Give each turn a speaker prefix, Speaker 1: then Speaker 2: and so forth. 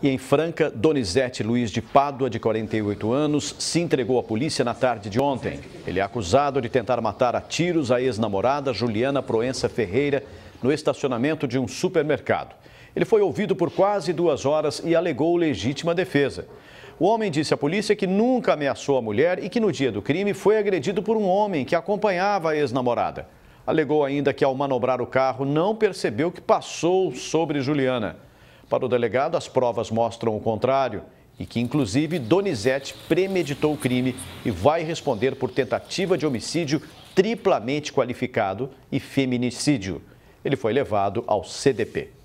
Speaker 1: E em Franca, Donizete Luiz de Pádua, de 48 anos, se entregou à polícia na tarde de ontem. Ele é acusado de tentar matar a tiros a ex-namorada Juliana Proença Ferreira no estacionamento de um supermercado. Ele foi ouvido por quase duas horas e alegou legítima defesa. O homem disse à polícia que nunca ameaçou a mulher e que no dia do crime foi agredido por um homem que acompanhava a ex-namorada. Alegou ainda que, ao manobrar o carro, não percebeu o que passou sobre Juliana. Para o delegado, as provas mostram o contrário e que, inclusive, Donizete premeditou o crime e vai responder por tentativa de homicídio triplamente qualificado e feminicídio. Ele foi levado ao CDP.